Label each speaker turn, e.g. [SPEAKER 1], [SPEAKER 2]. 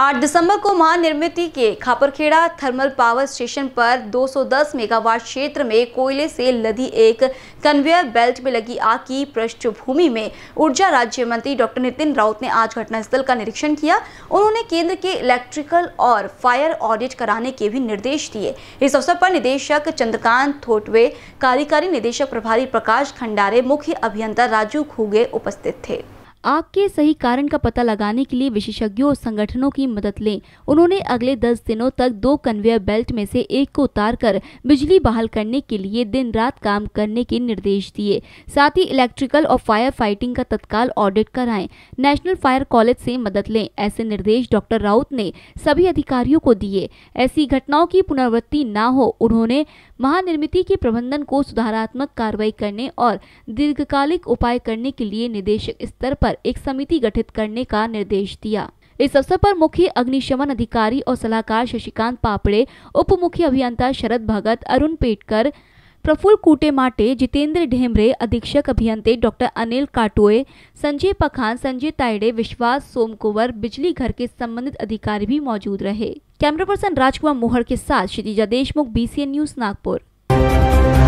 [SPEAKER 1] 8 दिसंबर को महानिर्मिति के Khaparkheda thermal power station पर 210 मेगावाट क्षेत्र में कोयले से लदी एक कन्वेयर बेल्ट में लगी आग की पृष्ठभूमि में ऊर्जा राज्य मंत्री डॉक्टर नितिन राउत ने आज घटनास्थल का निरीक्षण किया उन्होंने केंद्र के इलेक्ट्रिकल और फायर ऑडिट कराने के भी निर्देश दिए इस अवसर पर निदेशक चंद्रकांत थोटवे कार्यकारी निदेशक प्रभारी प्रकाश खंडारे मुख्य अभियंता राजू खुगे उपस्थित थे आग के सही कारण का पता लगाने के लिए विशेषज्ञों और संगठनों की मदद लें उन्होंने अगले दस दिनों तक दो कन्वेयर बेल्ट में से एक को उतारकर बिजली बहाल करने के लिए दिन रात काम करने के निर्देश दिए साथ ही इलेक्ट्रिकल और फायर फाइटिंग का तत्काल ऑडिट कराएं नेशनल फायर कॉलेज से मदद लें ऐसे निर्देश डॉक्टर राउत ने सभी अधिकारियों को दिए ऐसी घटनाओं की पुनर्वृत्ति न हो उन्होंने महानिर्मिति के प्रबंधन को सुधारात्मक कार्रवाई करने और दीर्घकालिक उपाय करने के लिए निदेशक स्तर पर पर एक समिति गठित करने का निर्देश दिया इस अवसर पर मुख्य अग्निशमन अधिकारी और सलाहकार शशिकांत पापड़े उप मुख्य अभियंता शरद भगत अरुण पेटकर प्रफुल्ल कूटेमाटे जितेंद्र ढेमरे अधीक्षक अभियंते डॉक्टर अनिल काटोए संजय पखान संजय ताइडे विश्वास सोमकुवर बिजली घर के संबंधित अधिकारी भी मौजूद रहे कैमरा पर्सन राजकुमार मोहर के साथ क्षितिजा देशमुख बी न्यूज नागपुर